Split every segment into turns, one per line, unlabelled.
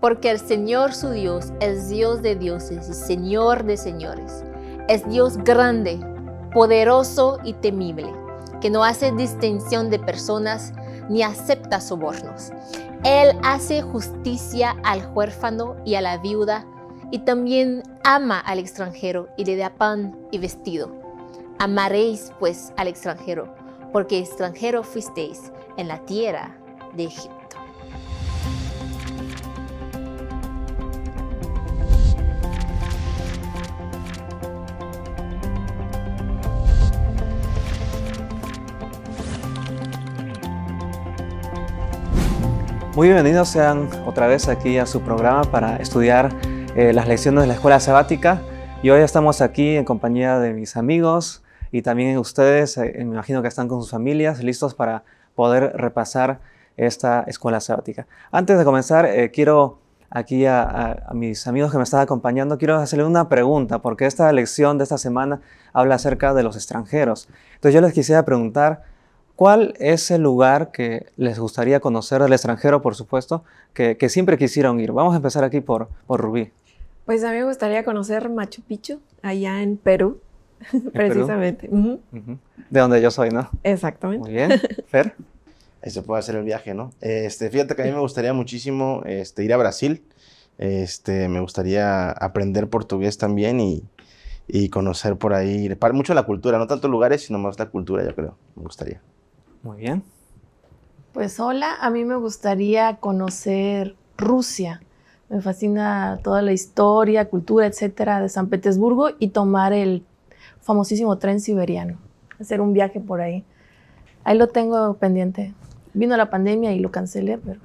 Porque el Señor su Dios es Dios de dioses y Señor de señores. Es Dios grande, poderoso y temible, que no hace distinción de personas ni acepta sobornos. Él hace justicia al huérfano y a la viuda y también ama al extranjero y le da pan y vestido. Amaréis pues al extranjero, porque extranjero fuisteis en la tierra de Egipto.
Muy bienvenidos sean otra vez aquí a su programa para estudiar eh, las lecciones de la escuela sabática. Y hoy estamos aquí en compañía de mis amigos y también ustedes, eh, me imagino que están con sus familias, listos para poder repasar esta escuela sabática. Antes de comenzar, eh, quiero aquí a, mis amigos que me están acompañando, quiero hacerle una pregunta, porque esta lección de esta semana habla acerca de los extranjeros. Entonces yo les quisiera preguntar, ¿Cuál es el lugar que les gustaría conocer del extranjero, por supuesto, que, siempre quisieron ir? Vamos a empezar aquí por, por, Rubí.
Pues a mí me gustaría conocer Machu Picchu, allá en Perú, precisamente.
De donde yo soy, ¿no?
Exactamente. Muy bien.
Fer. Ahí se puede hacer el viaje, ¿no? Este, fíjate que a mí me gustaría muchísimo este, ir a Brasil. Este, me gustaría aprender portugués también y, y conocer por ahí, mucho la cultura, no tanto lugares, sino más la cultura, yo creo. Me gustaría.
Muy bien.
Pues hola, a mí me gustaría conocer Rusia. Me fascina toda la historia, cultura, etcétera, de San Petersburgo y tomar el famosísimo tren siberiano, hacer un viaje por ahí. Ahí lo tengo pendiente. Vino la pandemia y lo cancelé, pero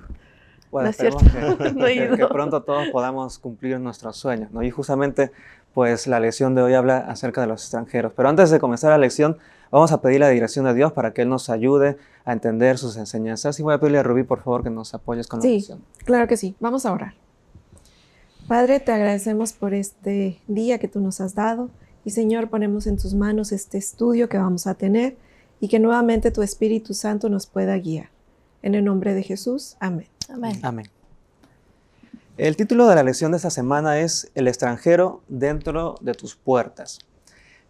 bueno, Que, pronto todos podamos cumplir nuestros sueños, ¿no? Y justamente, pues la lección de hoy habla acerca de los extranjeros. Pero antes de comenzar la lección, Vamos a pedir la dirección de Dios para que Él nos ayude a entender sus enseñanzas. Y voy a pedirle a Rubí, por favor, que nos apoyes con la oración.
Sí, claro que sí. Vamos a orar. Padre, te agradecemos por este día que tú nos has dado. Y Señor, ponemos en tus manos este estudio que vamos a tener y que nuevamente tu Espíritu Santo nos pueda guiar. En el nombre de Jesús, amén. Amén.
amén. El título de la lección de esta semana es El extranjero dentro de tus puertas.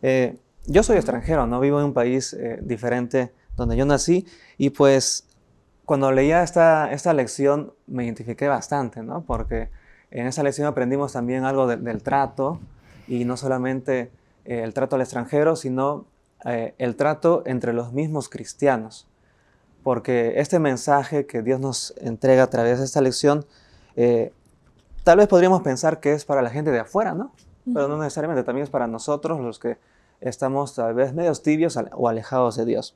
Eh, yo soy extranjero, no vivo en un país eh, diferente donde yo nací y pues cuando leía esta, esta lección me identifiqué bastante, ¿no? Porque en esa lección aprendimos también algo del trato y no solamente eh, el trato al extranjero, sino eh, el trato entre los mismos cristianos. Porque este mensaje que Dios nos entrega a través de esta lección, tal vez podríamos pensar que es para la gente de afuera, ¿no? Pero no necesariamente, también es para nosotros los que estamos tal vez medios tibios o alejados de Dios.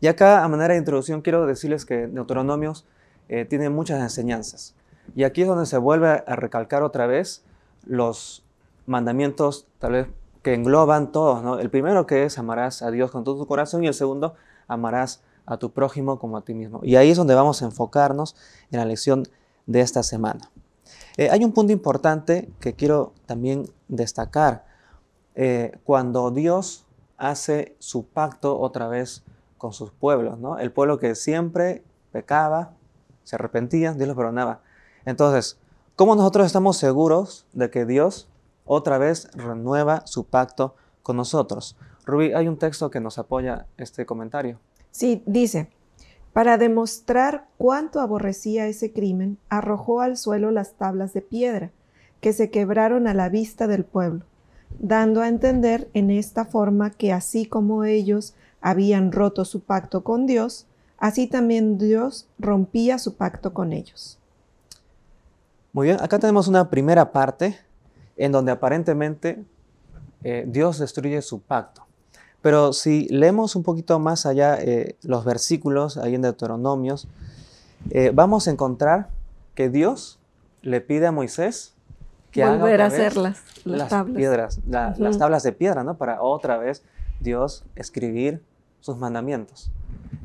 Y acá, a manera de introducción, quiero decirles que Deuteronomios eh, tiene muchas enseñanzas. Y aquí es donde se vuelve a recalcar otra vez los mandamientos, tal vez que engloban todos. El primero que es amarás a Dios con todo tu corazón y el segundo, amarás a tu prójimo como a ti mismo. Y ahí es donde vamos a enfocarnos en la lección de esta semana. Eh, hay un punto importante que quiero también destacar eh, cuando Dios hace su pacto otra vez con sus pueblos, ¿no? El pueblo que siempre pecaba, se arrepentía, Dios los perdonaba. Entonces, ¿cómo nosotros estamos seguros de que Dios otra vez renueva su pacto con nosotros? Rubí, hay un texto que nos apoya este comentario. Sí, dice,
para demostrar cuánto aborrecía ese crimen, arrojó al suelo las tablas de piedra que se quebraron a la vista del pueblo dando a entender en esta forma que así como ellos habían roto su pacto con Dios, así también Dios rompía su pacto con ellos.
Muy bien, acá tenemos una primera parte en donde aparentemente eh, Dios destruye su pacto. Pero si leemos un poquito más allá eh, los versículos ahí en Deuteronomios, eh, vamos a encontrar que Dios le pide a Moisés que volver haga a hacerlas las, piedras, las tablas de piedra, ¿no? Para otra vez Dios escribir sus mandamientos.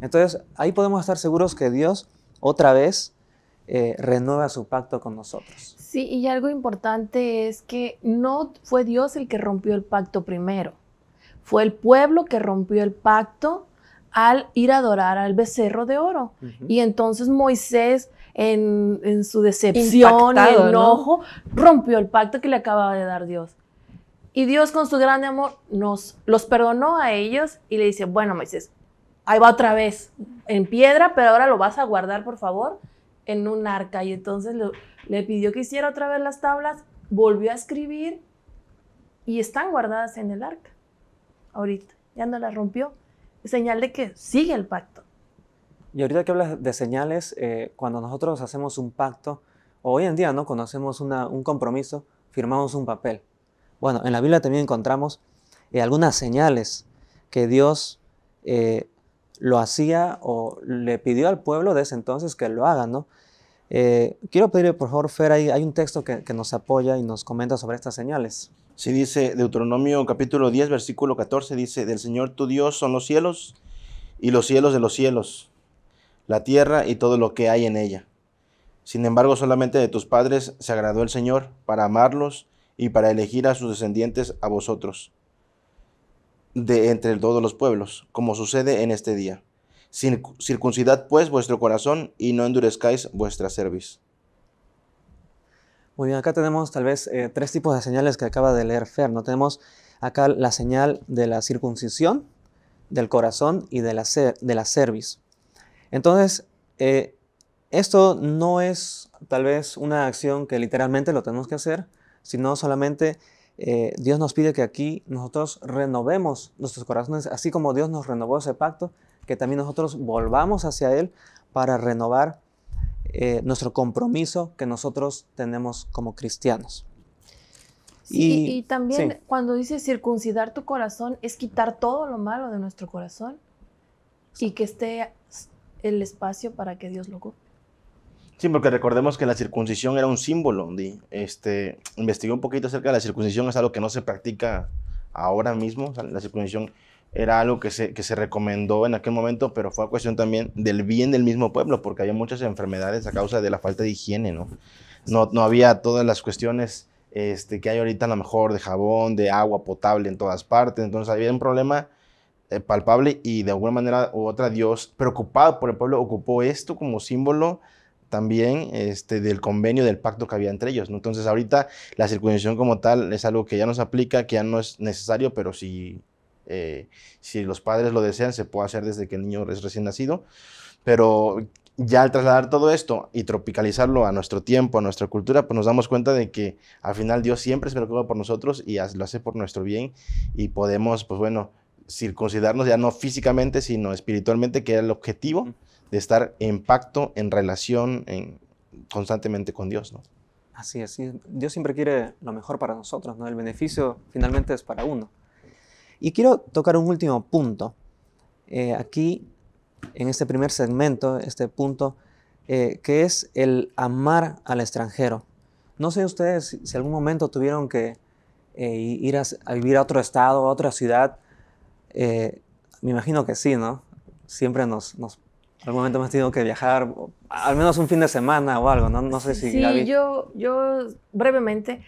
Entonces, ahí podemos estar seguros que Dios otra vez eh, renueva su pacto con nosotros.
Sí, y algo importante es que no fue Dios el que rompió el pacto primero, fue el pueblo que rompió el pacto al ir a adorar al becerro de oro. Y entonces Moisés en, su decepción, enojo, rompió el pacto que le acababa de dar Dios. Y Dios con su gran amor nos los perdonó a ellos y le dice, bueno Moisés, ahí va otra vez en piedra, pero ahora lo vas a guardar por favor en un arca. Y entonces le pidió que hiciera otra vez las tablas, volvió a escribir y están guardadas en el arca. Ahorita, ya no las rompió. Señal de que sigue el pacto.
Y ahorita que hablas de señales, eh, cuando nosotros hacemos un pacto, o hoy en día no conocemos un compromiso, firmamos un papel. Bueno, en la Biblia también encontramos eh, algunas señales que Dios eh, lo hacía o le pidió al pueblo de ese entonces que lo haga. ¿no? quiero pedirle, por favor, Fer, hay, un texto que, que, nos apoya y nos comenta sobre estas señales.
Sí, dice Deuteronomio capítulo 10, versículo 14, dice, del Señor tu Dios son los cielos y los cielos de los cielos, la tierra y todo lo que hay en ella. Sin embargo, solamente de tus padres se agradó el Señor para amarlos y para elegir a sus descendientes a vosotros, de entre todos los pueblos, como sucede en este día. Circuncidad pues vuestro corazón y no endurezcáis vuestra cerviz.
Muy bien, acá tenemos tal vez eh, tres tipos de señales que acaba de leer Fer. ¿no? Tenemos acá la señal de la circuncisión, del corazón y de la, de la cerviz. Entonces, eh, esto no es tal vez una acción que literalmente lo tenemos que hacer, sino solamente eh, Dios nos pide que aquí nosotros renovemos nuestros corazones, así como Dios nos renovó ese pacto, que también nosotros volvamos hacia Él para renovar eh, nuestro compromiso que nosotros tenemos como cristianos. y, también
cuando dice circuncidar tu corazón es quitar todo lo malo de nuestro corazón y que esté el espacio para que Dios lo ocupe.
Sí, porque recordemos que la circuncisión era un símbolo. Este, investigué un poquito acerca de la circuncisión, es algo que no se practica ahora mismo. la circuncisión era algo que se, que se recomendó en aquel momento, pero fue a cuestión también del bien del mismo pueblo, porque había muchas enfermedades a causa de la falta de higiene, ¿no? No, no había todas las cuestiones este, que hay ahorita, a lo mejor, de jabón, de agua potable en todas partes. Entonces había un problema eh, palpable y de alguna manera u otra Dios, preocupado por el pueblo, ocupó esto como símbolo también este, del convenio, del pacto que había entre ellos. ¿no? Entonces ahorita la circuncisión como tal es algo que ya nos aplica, que ya no es necesario, pero si, eh, si los padres lo desean, se puede hacer desde que el niño es recién nacido. Pero ya al trasladar todo esto y tropicalizarlo a nuestro tiempo, a nuestra cultura, pues nos damos cuenta de que al final Dios siempre se preocupa por nosotros y lo hace por nuestro bien y podemos, pues bueno, circuncidarnos ya no físicamente, sino espiritualmente, que era el objetivo de estar en pacto, en relación en, constantemente con Dios. ¿no?
Así es, Dios siempre quiere lo mejor para nosotros, ¿no? el beneficio finalmente es para uno. Y quiero tocar un último punto. Eh, aquí, en este primer segmento, este punto, eh, que es el amar al extranjero. No sé ustedes si algún momento tuvieron que eh, ir a, vivir a otro estado, a otra ciudad, eh, me imagino que sí, ¿no? Siempre nos, al momento hemos tenido que viajar, al menos un fin de semana o algo, no, no sé si. Sí,
yo, yo brevemente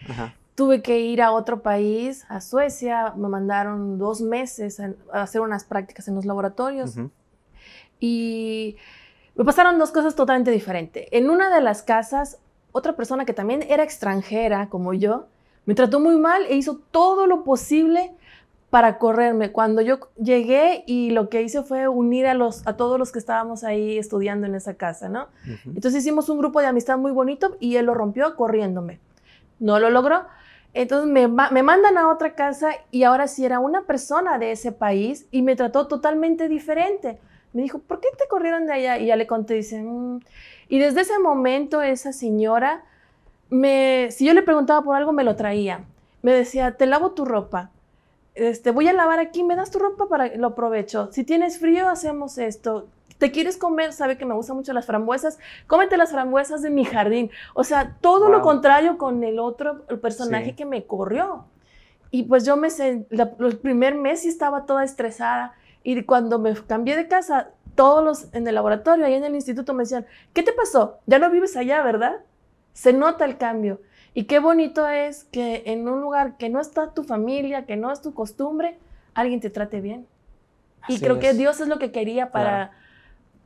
tuve que ir a otro país, a Suecia, me mandaron dos meses a, hacer unas prácticas en los laboratorios y me pasaron dos cosas totalmente diferentes. En una de las casas, otra persona que también era extranjera como yo, me trató muy mal e hizo todo lo posible para correrme. Cuando yo llegué y lo que hice fue unir a, todos los que estábamos ahí estudiando en esa casa, ¿no? Entonces hicimos un grupo de amistad muy bonito y él lo rompió corriéndome. No lo logró. Entonces me, mandan a otra casa y ahora sí era una persona de ese país y me trató totalmente diferente. Me dijo, ¿por qué te corrieron de allá? Y ya le conté, dice, mm". y desde ese momento esa señora, me, si yo le preguntaba por algo, me lo traía. Me decía, te lavo tu ropa, este, voy a lavar aquí, me das tu ropa para lo aprovecho. Si tienes frío, hacemos esto. ¿Te quieres comer? Sabe que me gustan mucho las frambuesas. Cómete las frambuesas de mi jardín. O sea, todo lo contrario con el otro el personaje que me corrió. Y pues yo me sentí, el primer mes estaba toda estresada. Y cuando me cambié de casa, todos los en el laboratorio, ahí en el instituto, me decían, ¿qué te pasó? Ya no vives allá, ¿verdad? Se nota el cambio. Y qué bonito es que en un lugar que no está tu familia, que no es tu costumbre, alguien te trate bien. y creo que Dios es lo que quería para,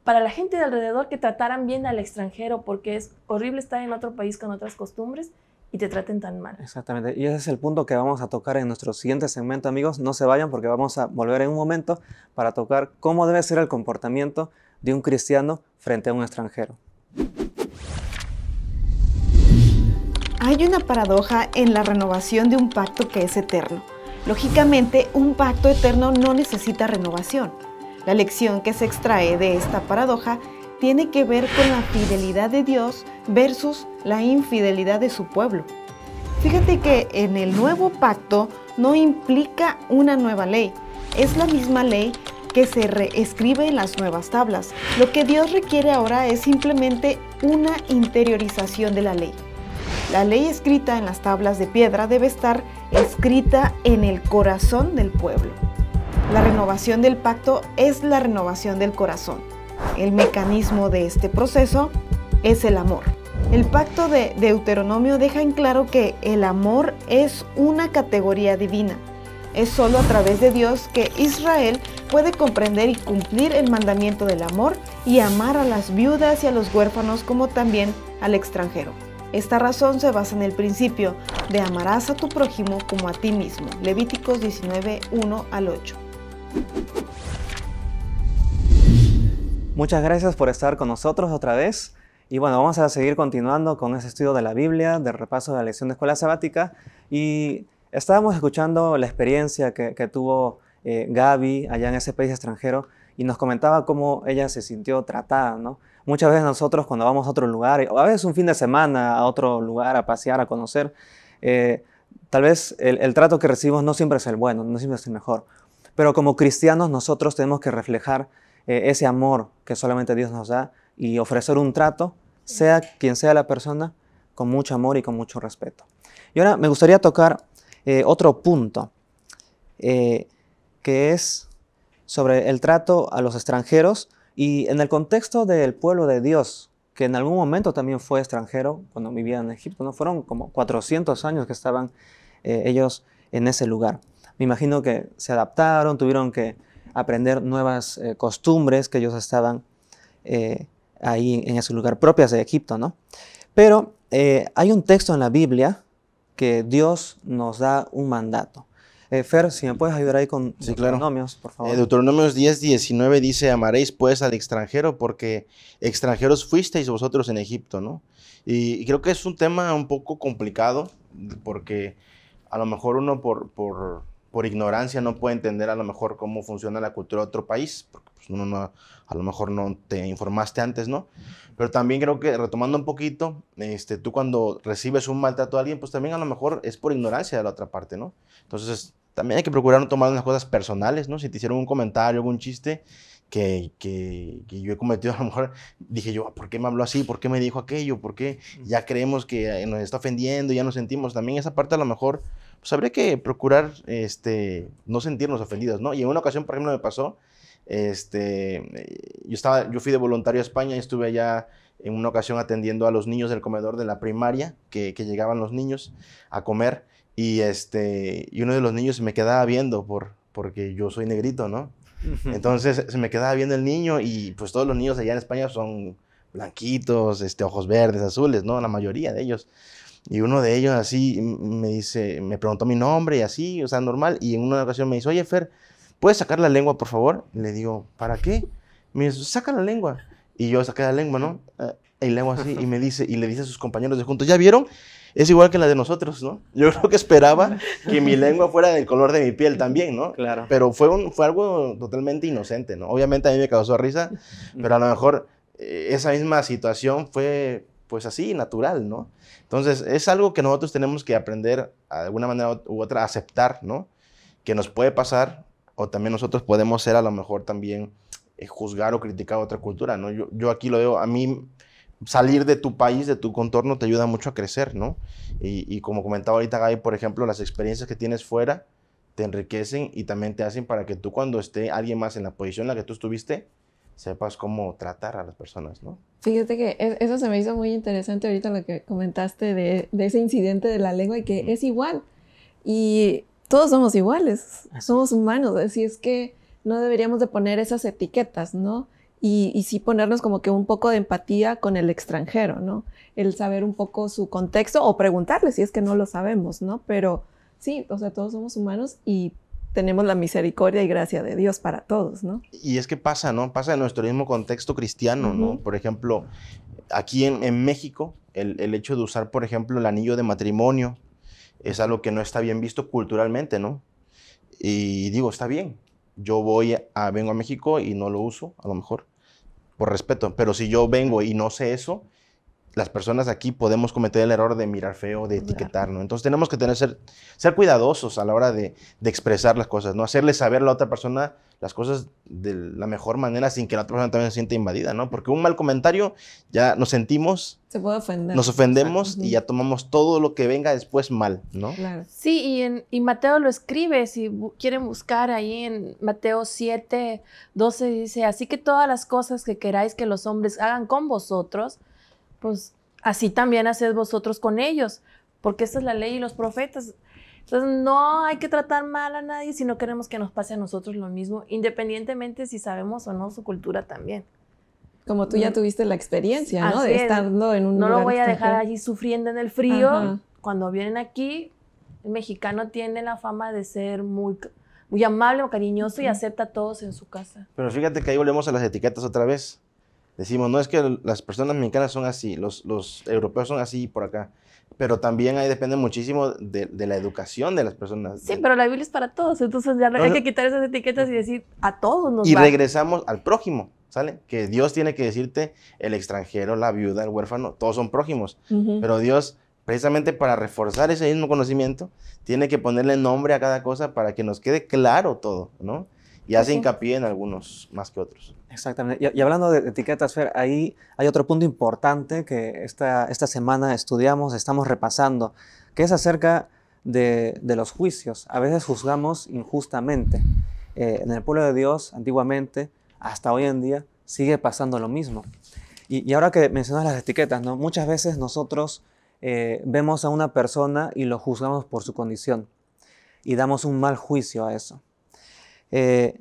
para la gente de alrededor, que trataran bien al extranjero, porque es horrible estar en otro país con otras costumbres y te traten tan mal.
Exactamente. Y ese es el punto que vamos a tocar en nuestro siguiente segmento, amigos. No se vayan porque vamos a volver en un momento para tocar cómo debe ser el comportamiento de un cristiano frente a un extranjero.
Hay una paradoja en la renovación de un pacto que es eterno. Lógicamente, un pacto eterno no necesita renovación. La lección que se extrae de esta paradoja tiene que ver con la fidelidad de Dios versus la infidelidad de su pueblo. Fíjate que en el nuevo pacto no implica una nueva ley, es la misma ley que se reescribe en las nuevas tablas. Lo que Dios requiere ahora es simplemente una interiorización de la ley. La ley escrita en las tablas de piedra debe estar escrita en el corazón del pueblo. La renovación del pacto es la renovación del corazón. El mecanismo de este proceso es el amor. El pacto de Deuteronomio deja en claro que el amor es una categoría divina. Es solo a través de Dios que Israel puede comprender y cumplir el mandamiento del amor y amar a las viudas y a los huérfanos como también al extranjero. Esta razón se basa en el principio de amarás a tu prójimo como a ti mismo. Levíticos 19, 1 al 8.
Muchas gracias por estar con nosotros otra vez. Y bueno, vamos a seguir continuando con ese estudio de la Biblia, de repaso de la lección de escuela sabática. Y estábamos escuchando la experiencia que, tuvo eh, Gaby allá en ese país extranjero y nos comentaba cómo ella se sintió tratada, ¿no? Muchas veces nosotros cuando vamos a otro lugar, a veces un fin de semana a otro lugar a pasear, a conocer, eh, tal vez el, trato que recibimos no siempre es el bueno, no siempre es el mejor. Pero como cristianos nosotros tenemos que reflejar eh, ese amor que solamente Dios nos da y ofrecer un trato, sea quien sea la persona, con mucho amor y con mucho respeto. Y ahora me gustaría tocar eh, otro punto, que es sobre el trato a los extranjeros, y en el contexto del pueblo de Dios, que en algún momento también fue extranjero cuando vivía en Egipto, no fueron como 400 años que estaban eh, ellos en ese lugar. Me imagino que se adaptaron, tuvieron que aprender nuevas eh, costumbres que ellos estaban eh, ahí en ese lugar, propias de Egipto, ¿no? Pero hay un texto en la
Biblia que Dios nos da un mandato. Eh, Fer, si me puedes ayudar ahí con Deuteronomios, por favor. Eh, Deuteronomios 10, 19 dice, amaréis pues al extranjero porque extranjeros fuisteis vosotros en Egipto, ¿no? Y, creo que es un tema un poco complicado porque a lo mejor uno por, por, por, ignorancia no puede entender a lo mejor cómo funciona la cultura de otro país, porque pues, uno a lo mejor no te informaste antes, ¿no? Pero también creo que retomando un poquito, este, tú cuando recibes un maltrato a alguien, pues también a lo mejor es por ignorancia de la otra parte, ¿no? Entonces también hay que procurar no tomar las cosas personales, ¿no? Si te hicieron un comentario, algún chiste que, yo he cometido, a lo mejor dije yo, ah, ¿por qué me habló así? ¿Por qué me dijo aquello? ¿Por qué ya creemos que eh, nos está ofendiendo? Ya nos sentimos. También esa parte a lo mejor, pues habría que procurar este, no sentirnos ofendidos, ¿no? Y en una ocasión, por ejemplo, me pasó, este, eh, yo, estaba, yo fui de voluntario a España y estuve allá en una ocasión atendiendo a los niños del comedor de la primaria, que llegaban los niños a comer. Y, este, y uno de los niños se me quedaba viendo por, porque yo soy negrito, ¿no? Entonces se me quedaba viendo el niño y pues todos los niños allá en España son blanquitos, este, ojos verdes, azules, ¿no? La mayoría de ellos. Y uno de ellos así me dice, me preguntó mi nombre y así, o sea, normal. Y en una ocasión me dice, oye, Fer, ¿puedes sacar la lengua, por favor? le digo, ¿para qué? Me dice, saca la lengua. Y yo saqué la lengua, ¿no? Eh, y lengua así y me dice, y le dice a sus compañeros de juntos, ¿ya vieron? es igual que la de nosotros, ¿no? Yo creo que esperaba que mi lengua fuera del color de mi piel también, ¿no? Claro. Pero fue, un, fue algo totalmente inocente, ¿no? Obviamente a mí me causó risa, pero a lo mejor eh, esa misma situación fue pues así, natural, ¿no? Entonces es algo que nosotros tenemos que aprender de alguna manera u otra, aceptar, ¿no? Que nos puede pasar o también nosotros podemos ser a lo mejor también eh, juzgar o criticar otra cultura, ¿no? Yo, yo aquí lo veo, a mí salir de tu país, de tu contorno, te ayuda mucho a crecer, ¿no? Y, como comentaba ahorita Gaby, por ejemplo, las experiencias que tienes fuera te enriquecen y también te hacen para que tú cuando esté alguien más en la posición en la que tú estuviste, sepas cómo tratar a las personas, ¿no?
Fíjate que e, eso se me hizo muy interesante ahorita lo que comentaste de, ese incidente de la lengua y que es igual. Y todos somos iguales, somos humanos, así es que no deberíamos de poner esas etiquetas, ¿no? y, sí ponernos como que un poco de empatía con el extranjero, ¿no? El saber un poco su contexto o preguntarle si es que no lo sabemos, ¿no? Pero sí, o sea, todos somos humanos y tenemos la misericordia y gracia de Dios para todos, ¿no?
Y es que pasa, ¿no? Pasa en nuestro mismo contexto cristiano, ¿no? Por ejemplo, aquí en, México, el, el, hecho de usar, por ejemplo, el anillo de matrimonio es algo que no está bien visto culturalmente, ¿no? Y digo, está bien. Yo voy a, vengo a México y no lo uso, a lo mejor por respeto. Pero si yo vengo y no sé eso, las personas aquí podemos cometer el error de mirar feo, de etiquetar, ¿no? Entonces tenemos que tener, ser, ser cuidadosos a la hora de, de expresar las cosas, ¿no? Hacerle saber a la otra persona las cosas de la mejor manera sin que la otra persona también se sienta invadida, ¿no? Porque un mal comentario ya nos sentimos,
se puede ofender. nos ofendemos y ya
tomamos todo lo que venga después mal, ¿no?
Claro. Sí, y, en, Mateo lo escribe, si quieren buscar ahí en Mateo 7, 12 dice, así que todas las cosas que queráis que los hombres hagan con vosotros, pues así también haced vosotros con ellos, porque esta es la ley y los profetas. Entonces, no hay que tratar mal a nadie si no queremos que nos pase a nosotros lo mismo, independientemente si sabemos o no su cultura también.
Como tú ya mm. tuviste la experiencia, ¿no? De estar en un No lo voy a dejar allí
sufriendo en el frío. Cuando vienen aquí, el mexicano tiene la fama de ser muy, muy amable o cariñoso y acepta a todos en su casa.
Pero fíjate que ahí volvemos a las etiquetas otra vez. Decimos, no es que las personas mexicanas son así, los, los europeos son así por acá pero también ahí depende muchísimo de, la educación de las personas. Sí,
pero la Biblia es para todos, entonces ya no, hay que quitar esas etiquetas y decir a todos nos Y
regresamos al prójimo, ¿sale? Que Dios tiene que decirte el extranjero, la viuda, el huérfano, todos son prójimos, pero Dios precisamente para reforzar ese mismo conocimiento tiene que ponerle nombre a cada cosa para que nos quede claro todo, ¿no? Y hace hincapié en algunos más que otros. Exactamente. Y, hablando de etiquetas, Fer,
ahí hay otro punto importante que esta, esta semana estudiamos, estamos repasando, que es acerca de, los juicios. A veces juzgamos injustamente. Eh, en el pueblo de Dios, antiguamente, hasta hoy en día, sigue pasando lo mismo. Y, ahora que mencionas las etiquetas, ¿no? muchas veces nosotros eh, vemos a una persona y lo juzgamos por su condición y damos un mal juicio a eso. Eh,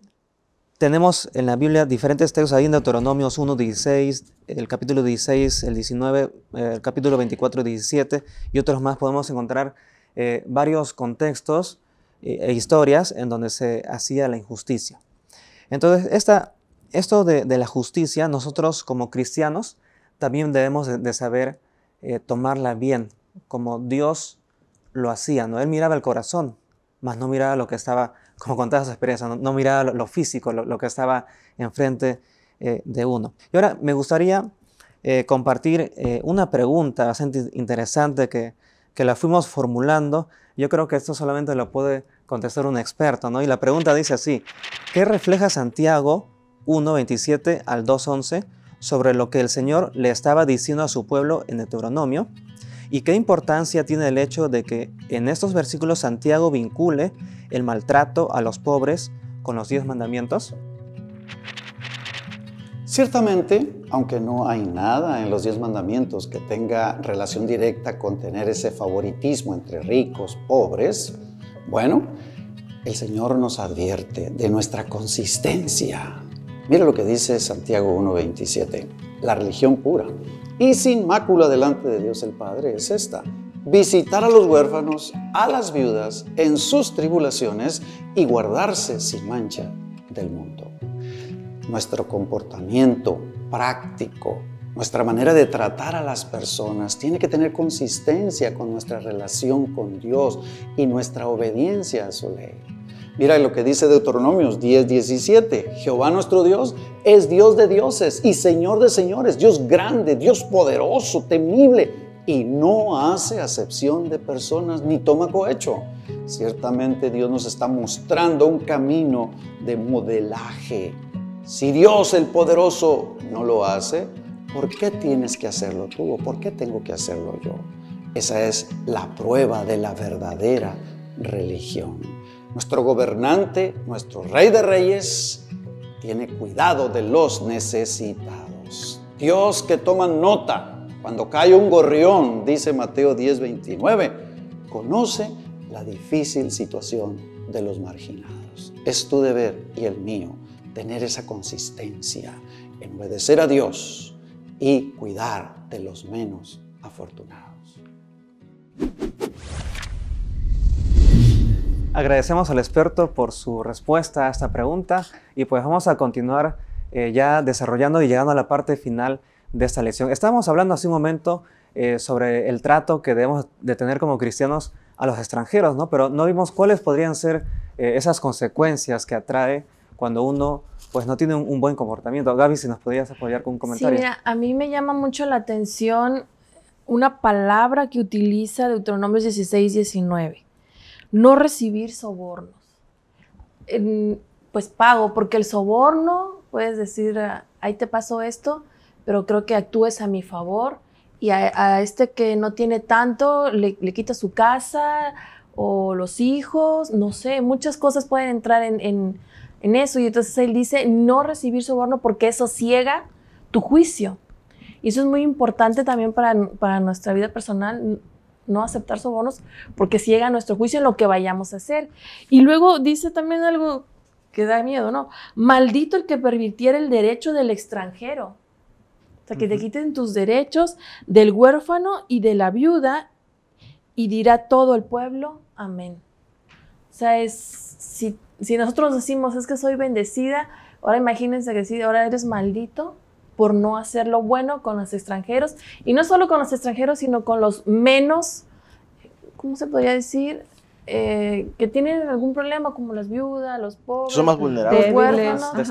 tenemos en la Biblia diferentes textos ahí en Deuteronomios 1, 16, el capítulo 16, el 19, eh, el capítulo 24, 17 y otros más podemos encontrar eh, varios contextos eh, e historias en donde se hacía la injusticia. Entonces, esto de, la justicia, nosotros como cristianos también debemos de, saber tomarla bien, como Dios lo hacía. ¿no? Él miraba el corazón, mas no miraba lo que estaba como contaba esa experiencia, no, miraba lo, físico, lo, que estaba enfrente eh, de uno. Y ahora me gustaría eh, compartir eh, una pregunta bastante interesante que, la fuimos formulando. Yo creo que esto solamente lo puede contestar un experto, ¿no? Y la pregunta dice así, ¿qué refleja Santiago 1.27 al 2.11 sobre lo que el Señor le estaba diciendo a su pueblo en Deuteronomio? ¿Y qué importancia tiene el hecho de que en estos versículos Santiago vincule el maltrato a los pobres
con los diez mandamientos? Ciertamente, aunque no hay nada en los diez mandamientos que tenga relación directa con tener ese favoritismo entre ricos, pobres, bueno, el Señor nos advierte de nuestra consistencia. Mira lo que dice Santiago 1.27, la religión pura y sin mácula delante de Dios el Padre es esta, visitar a los huérfanos, a las viudas en sus tribulaciones y guardarse sin mancha del mundo. Nuestro comportamiento práctico, nuestra manera de tratar a las personas tiene que tener consistencia con nuestra relación con Dios y nuestra obediencia a su ley. Mira lo que dice Deuteronomios 10.17 Jehová nuestro Dios es Dios de dioses y Señor de señores, Dios grande, Dios poderoso, temible y no hace acepción de personas ni toma cohecho. Ciertamente Dios nos está mostrando un camino de modelaje. Si Dios el poderoso no lo hace, ¿por qué tienes que hacerlo tú o por qué tengo que hacerlo yo? Esa es la prueba de la verdadera religión. Nuestro gobernante, nuestro rey de reyes, tiene cuidado de los necesitados. Dios que toma nota cuando cae un gorrión, dice Mateo 10.29, conoce la difícil situación de los marginados. Es tu deber y el mío tener esa consistencia en obedecer a Dios y cuidar de los menos afortunados.
Agradecemos al experto por su respuesta a esta pregunta y pues vamos a continuar eh, ya desarrollando y llegando a la parte final de esta lección. Estábamos hablando hace un momento eh, sobre el trato que debemos de tener como cristianos a los extranjeros, ¿no? Pero no vimos cuáles podrían ser eh, esas consecuencias que atrae cuando uno pues no tiene un, buen comportamiento. Gaby, si nos podrías apoyar con un comentario. Sí, mira,
a mí me llama mucho la atención una palabra que utiliza Deuteronomio 16, 19 no recibir sobornos. Pues pago, porque el soborno, puedes decir, ah, ahí te pasó esto, pero creo que actúes a mi favor y a, este que no tiene tanto, le, le quita su casa o los hijos, no sé, muchas cosas pueden entrar en, eso. Y entonces él dice, no recibir soborno porque eso ciega tu juicio. Y eso es muy importante también para, para, nuestra vida personal, no aceptar sobornos porque ciega nuestro juicio en lo que vayamos a hacer. Y luego dice también algo que da miedo, ¿no? Maldito el que pervirtiera el derecho del extranjero. O sea, que te quiten tus derechos del huérfano y de la viuda y dirá todo el pueblo, amén. O sea, si, si nosotros decimos es que soy bendecida, ahora imagínense que si ahora eres maldito, por no hacer lo bueno con los extranjeros, y no solo con los extranjeros, sino con los menos, ¿cómo se podría decir? Eh, que tienen algún problema, como las viudas, los pobres. Son más vulnerables. Los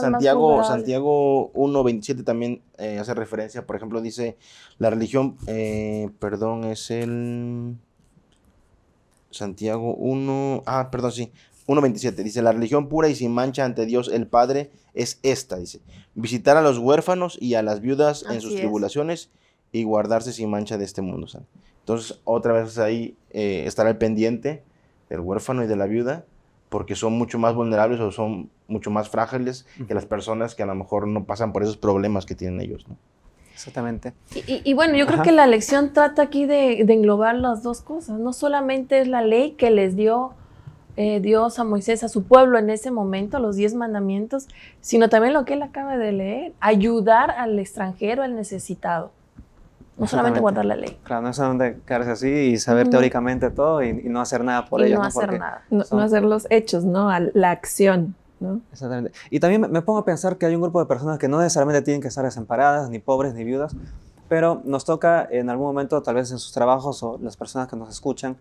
Santiago,
Santiago 1.27 también eh, hace referencia, por ejemplo, dice, la religión, eh, perdón, es el... Santiago 1, ah, perdón, sí, 1.27 dice, la religión pura y sin mancha ante Dios el Padre es esta, dice, visitar a los huérfanos y a las viudas en sus tribulaciones y guardarse sin mancha de este mundo. Entonces, otra vez ahí eh, estará el pendiente del huérfano y de la viuda, porque son mucho más vulnerables o son mucho más frágiles que las personas que a lo mejor no pasan por esos problemas que tienen ellos. ¿no? Exactamente.
Y, bueno, yo creo que la lección trata aquí de englobar las dos cosas. No solamente es la ley que les dio eh, Dios a Moisés, a su pueblo en ese momento, los diez mandamientos, sino también lo que él acaba de leer, ayudar al extranjero, al necesitado. No solamente guardar la ley.
Claro, no es solamente quedarse así y saber teóricamente todo y, no hacer nada por ello. No, hacer nada.
No, hacer los hechos, ¿no? A la
acción. ¿no? Exactamente. Y también me, pongo a pensar que hay un grupo de personas que no necesariamente tienen que estar desamparadas, ni pobres, ni viudas, pero nos toca en algún momento, tal vez en sus trabajos o las personas que nos escuchan,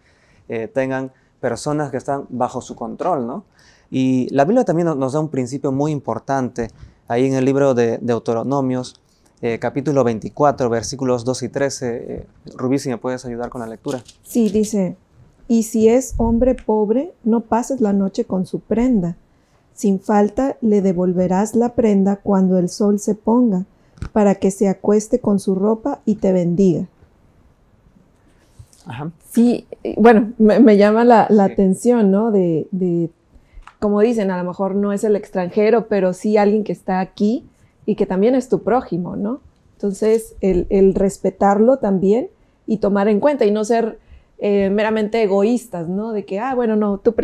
eh, tengan personas que están bajo su control, ¿no? Y la Biblia también nos da un principio muy importante ahí en el libro de Deuteronomios, eh, capítulo 24, versículos 2 y 13. Eh, Rubí, si me puedes ayudar con la lectura.
Sí, dice, y si es hombre pobre, no pases la noche con su prenda. Sin falta le devolverás la prenda cuando el sol se ponga, para que se acueste con su ropa y te bendiga. Sí, eh, bueno, me, llama la, atención, ¿no? De, de, como dicen, a lo mejor no es el extranjero, pero sí alguien que está aquí y que también es tu prójimo, ¿no? Entonces, el, el respetarlo también y tomar en cuenta y no ser eh, meramente egoístas, ¿no? De que, ah, bueno, no, tú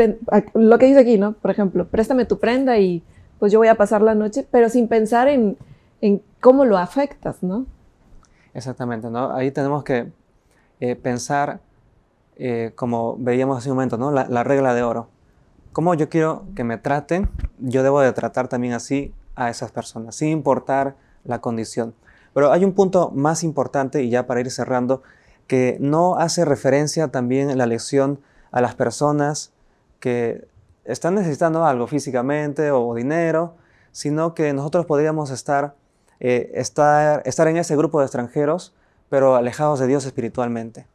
lo que dice aquí, ¿no? Por ejemplo, préstame tu prenda y pues yo voy a pasar la noche, pero sin pensar en, en cómo lo afectas, ¿no?
Exactamente, ¿no? Ahí tenemos que eh, pensar, eh, como veíamos hace un momento, ¿no? La, regla de oro. Como yo quiero que me traten, yo debo de tratar también así a esas personas, sin importar la condición. Pero hay un punto más importante, y ya para ir cerrando, que no hace referencia también en la lección a las personas que están necesitando algo físicamente o dinero, sino que nosotros podríamos estar, eh, estar, estar en ese grupo de extranjeros pero alejados de Dios espiritualmente.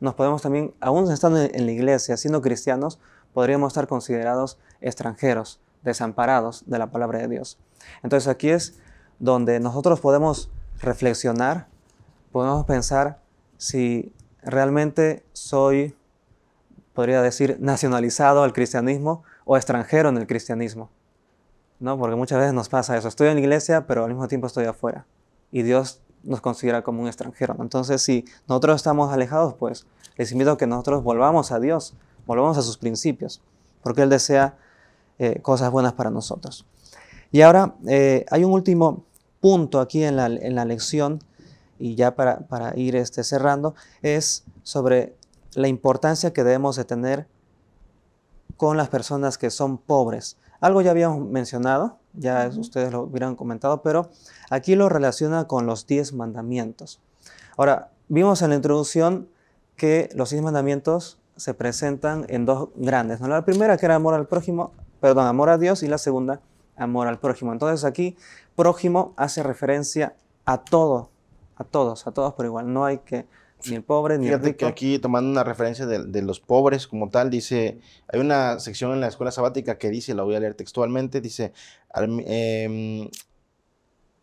Nos podemos también, aún estando en la iglesia, siendo cristianos, podríamos estar considerados extranjeros, desamparados de la palabra de Dios. Entonces aquí es donde nosotros podemos reflexionar, podemos pensar si realmente soy, podría decir, nacionalizado al cristianismo o extranjero en el cristianismo. ¿No? Porque muchas veces nos pasa eso. Estoy en la iglesia, pero al mismo tiempo estoy afuera. Y Dios nos considera como un extranjero. Entonces, si nosotros estamos alejados, pues les invito a que nosotros volvamos a Dios, volvamos a sus principios, porque Él desea eh, cosas buenas para nosotros. Y ahora eh, hay un último punto aquí en la, lección, y ya para, ir este, cerrando, es sobre la importancia que debemos de tener con las personas que son pobres. Algo ya habíamos mencionado, ya ustedes lo hubieran comentado, pero aquí lo relaciona con los diez mandamientos. Ahora, vimos en la introducción que los diez mandamientos se presentan en dos grandes. ¿no? La primera que era amor al prójimo, perdón, amor a Dios y la segunda, amor al prójimo. Entonces aquí prójimo hace referencia
a todo, a todos, a todos por igual. No hay que ni el pobre, ni Fíjate que aquí, tomando una referencia de, los pobres como tal, dice, hay una sección en la escuela sabática que dice, la voy a leer textualmente, dice, em,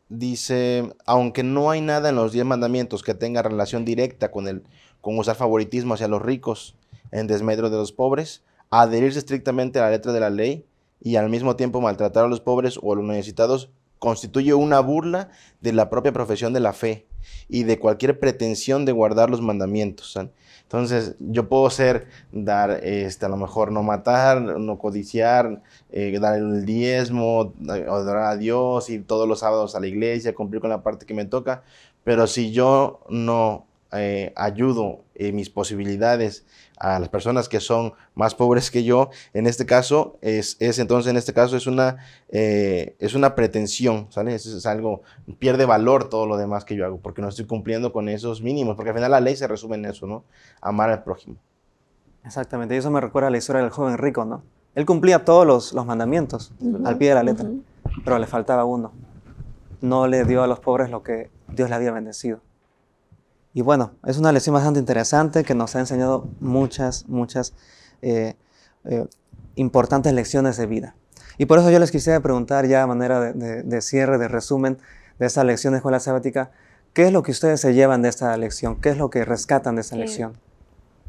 dice, aunque no hay nada en los diez mandamientos que tenga relación directa con, el, con usar favoritismo hacia los ricos en desmedro de los pobres, adherirse estrictamente a la letra de la ley y al mismo tiempo maltratar a los pobres o a los necesitados constituye una burla de la propia profesión de la fe y de cualquier pretensión de guardar los mandamientos. Entonces, yo puedo ser, dar, este, a lo mejor no matar, no codiciar, eh, dar el diezmo, eh, adorar a Dios, ir todos los sábados a la iglesia, cumplir con la parte que me toca, pero si yo no eh, ayudo eh, mis posibilidades a las personas que son más pobres que yo, en este caso es, entonces, en este caso es una, eh, es una pretensión, ¿sale? Es, algo, pierde valor todo lo demás que yo hago, porque no estoy cumpliendo con esos mínimos, porque al final la ley se resume en eso, ¿no? Amar al prójimo. Exactamente, y eso me recuerda la historia del joven rico, ¿no? Él cumplía todos los, mandamientos
al pie de la letra, pero le faltaba uno. No le dio a los pobres lo que Dios le había bendecido. Y bueno, es una lección bastante interesante que nos ha enseñado muchas, muchas eh, eh, importantes lecciones de vida. Y por eso yo les quisiera preguntar ya a manera de, cierre, de resumen de esta lección de escuela sabática, ¿qué es lo que ustedes se llevan de esta lección? ¿Qué es lo que rescatan de esta lección?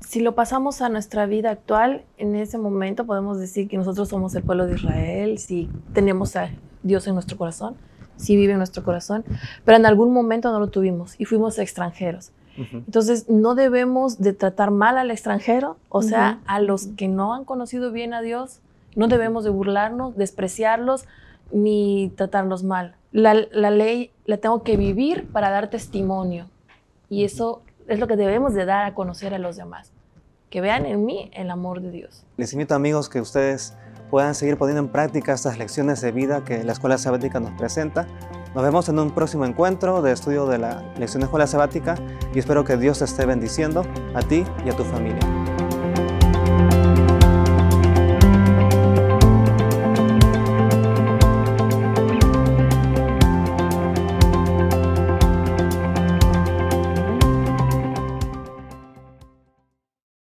si lo pasamos a nuestra vida actual, en ese momento podemos decir que nosotros somos el pueblo de Israel, si tenemos a Dios en nuestro corazón sí vive en nuestro corazón, pero en algún momento no lo tuvimos y fuimos extranjeros. Entonces, no debemos de tratar mal al extranjero, o sea, a los que no han conocido bien a Dios, no debemos de burlarnos, despreciarlos, ni tratarlos mal. La, la ley la tengo que vivir para dar testimonio. Y eso es lo que debemos de dar a conocer a los demás. Que vean en mí el amor de Dios.
Les invito amigos que ustedes puedan seguir poniendo en práctica estas lecciones de vida que la Escuela Sabática nos presenta. Nos vemos en un próximo encuentro de estudio de la lección de Escuela Sabática y espero que Dios esté bendiciendo a ti y a tu familia.